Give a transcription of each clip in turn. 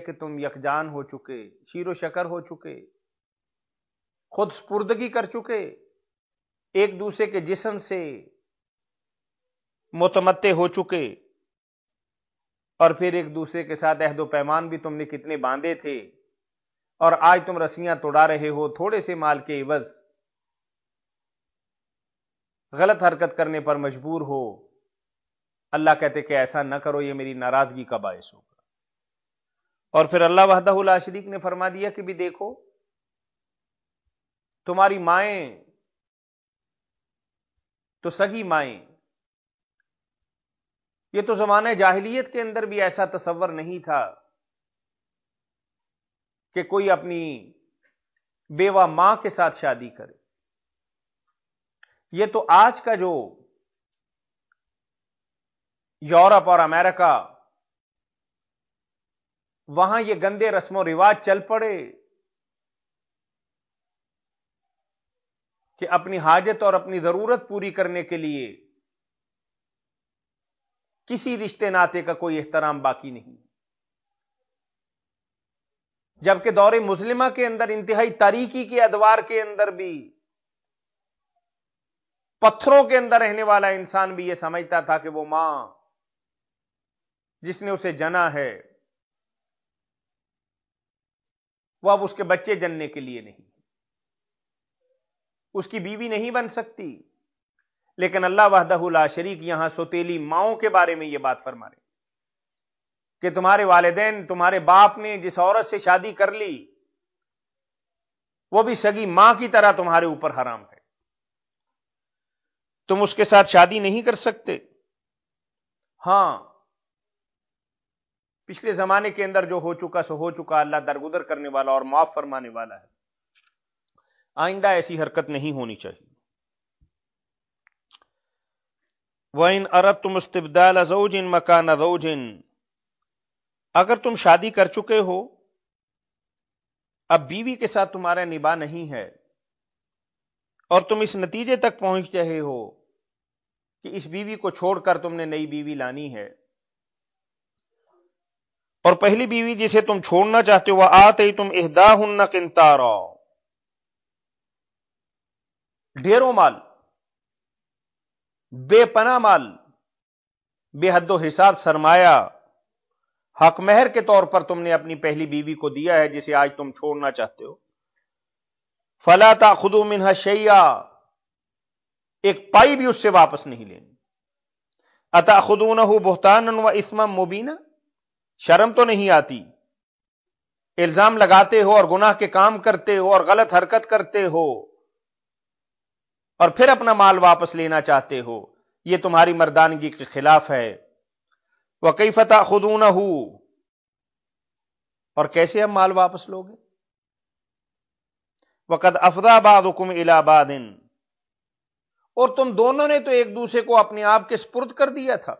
कि तुम यकजान हो चुके शीरो शकर हो चुके खुद स्पुर्दगी कर चुके एक दूसरे के जिसम से मोतमत्ते हो चुके और फिर एक दूसरे के साथ अहदो पैमान भी तुमने कितने बांधे थे और आज तुम रस्सियां तोड़ा रहे हो थोड़े से माल के इवज गलत हरकत करने पर मजबूर हो अल्लाह कहते कि ऐसा ना करो ये मेरी नाराजगी का बायस होगा और फिर अल्लाह वहदाहुल आशरीक ने फरमा दिया कि भी देखो तुम्हारी माए तो सगी माए ये तो जमाने जाहिलियत के अंदर भी ऐसा तस्वर नहीं था कि कोई अपनी बेवा मां के साथ शादी करे ये तो आज का जो यूरोप और अमेरिका वहां ये गंदे रस्मों रिवाज चल पड़े कि अपनी हाजत और अपनी जरूरत पूरी करने के लिए किसी रिश्ते नाते का कोई एहतराम बाकी नहीं जबकि दौरे मुस्लिमा के अंदर इंतहाई तारीकी के अदवार के अंदर भी पत्थरों के अंदर रहने वाला इंसान भी यह समझता था कि वो मां जिसने उसे जना है वो अब उसके बच्चे जनने के लिए नहीं उसकी बीवी नहीं बन सकती लेकिन अल्लाह वहदहुल्ला शरीक यहां सोतेली माओ के बारे में यह बात फरमा रहे कि तुम्हारे वालदेन तुम्हारे बाप ने जिस औरत से शादी कर ली वो भी सगी मां की तरह तुम्हारे ऊपर हराम है तुम उसके साथ शादी नहीं कर सकते हां पिछले जमाने के अंदर जो हो चुका सो हो चुका अल्लाह दरगुदर करने वाला और माफ फरमाने वाला है आइंदा ऐसी हरकत नहीं होनी चाहिए वन अरत तुम इस्तबदाल अजोजिन मकान अजोजिन अगर तुम शादी कर चुके हो अब बीवी के साथ तुम्हारा निभा नहीं है और तुम इस नतीजे तक पहुंच रहे हो कि इस बीवी को छोड़कर तुमने नई बीवी लानी है और पहली बीवी जिसे तुम छोड़ना चाहते हो वह आते ही तुम एहदा किंता किंतारा ढेरों माल बेपना माल बेहदो हिसाब सरमाया हक महर के तौर पर तुमने अपनी पहली बीवी को दिया है जिसे आज तुम छोड़ना चाहते हो फला ता खुदो मिनह शैया एक पाई भी उससे वापस नहीं लेनी अता खुदून बोहतान व इसम मुबीना शर्म तो नहीं आती इल्जाम लगाते हो और गुनाह के काम करते हो और गलत हरकत करते हो और फिर अपना माल वापस लेना चाहते हो यह तुम्हारी मर्दानगी के खिलाफ है वकई फता हो और कैसे हम माल वापस लोगे वक़द अफदाबाद हुकुम इलाहाबादिन और तुम दोनों ने तो एक दूसरे को अपने आप के स्पुर्द कर दिया था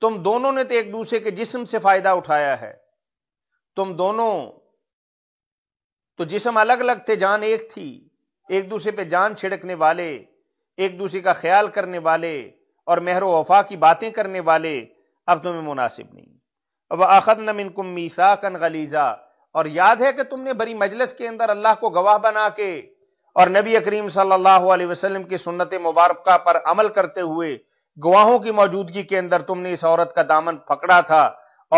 तुम दोनों ने तो एक दूसरे के जिस्म से फायदा उठाया है तुम दोनों तो जिसम अलग अलग थे जान एक थी एक दूसरे पे जान छिड़कने वाले एक दूसरे का ख्याल करने वाले और मेहर वफा की बातें करने वाले अब तुम्हें मुनासिब नहीं अब आखद नमिन कुमीसा कन गलीजा और याद है कि तुमने बड़ी मजलिस के अंदर अल्लाह को गवाह बना के और नबी करीम सल्लल्लाहु अलैहि वसल्लम की सुन्नत मुबारक पर अमल करते हुए गवाहों की मौजूदगी के अंदर तुमने इस औरत का दामन पकड़ा था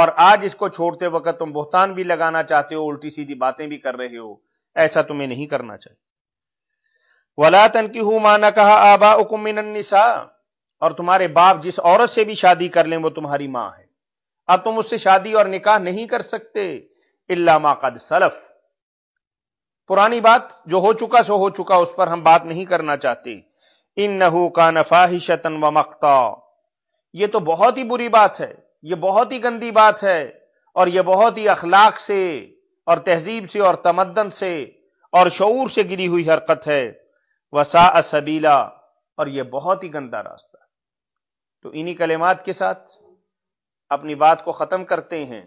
और आज इसको छोड़ते वक्त तुम बोहतान भी लगाना चाहते हो उल्टी सीधी बातें भी कर रहे हो ऐसा तुम्हें नहीं करना चाहिए वला तन की मां माना कहा आबा उकुमिनसा और तुम्हारे बाप जिस औरत से भी शादी कर लें वो तुम्हारी मां है अब तुम उससे शादी और निकाह नहीं कर सकते इल्ला कद सलफ पुरानी बात जो हो चुका सो हो चुका उस पर हम बात नहीं करना चाहते इन नहू का नफाहिशतन व मख्ता ये तो बहुत ही बुरी बात है ये बहुत ही गंदी बात है और ये बहुत ही अखलाक से और तहजीब से और तमदन से और शूर से गिरी हुई हरकत है वसा सबीला और यह बहुत ही गंदा रास्ता तो इन्हीं कलेमात के साथ अपनी बात को ख़त्म करते हैं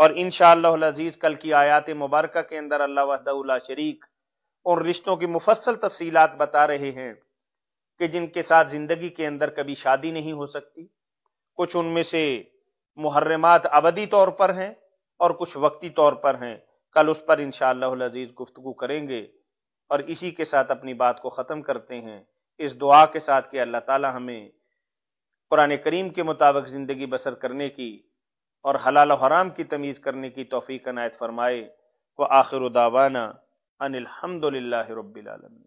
और इन शजीज़ कल की आयात मुबारक के अंदर अल्लाह वहदा शरीक और रिश्तों की मुफसल तफसीलात बता रहे हैं कि जिनके साथ ज़िंदगी के अंदर कभी शादी नहीं हो सकती कुछ उनमें से मुहर्रमात अवधी तौर पर हैं और कुछ वक्ती तौर पर हैं कल उस पर इन शजीज़ गुफ्तु करेंगे और इसी के साथ अपनी बात को ख़त्म करते हैं इस दुआ के साथ कि अल्लाह ताला हमें कुरान करीम के मुताबिक ज़िंदगी बसर करने की और हलाल हराम की तमीज़ करने की तोफ़ी अनायत फरमाए व आखिर दावाना अनिलहमदिल्ला रबीआलमी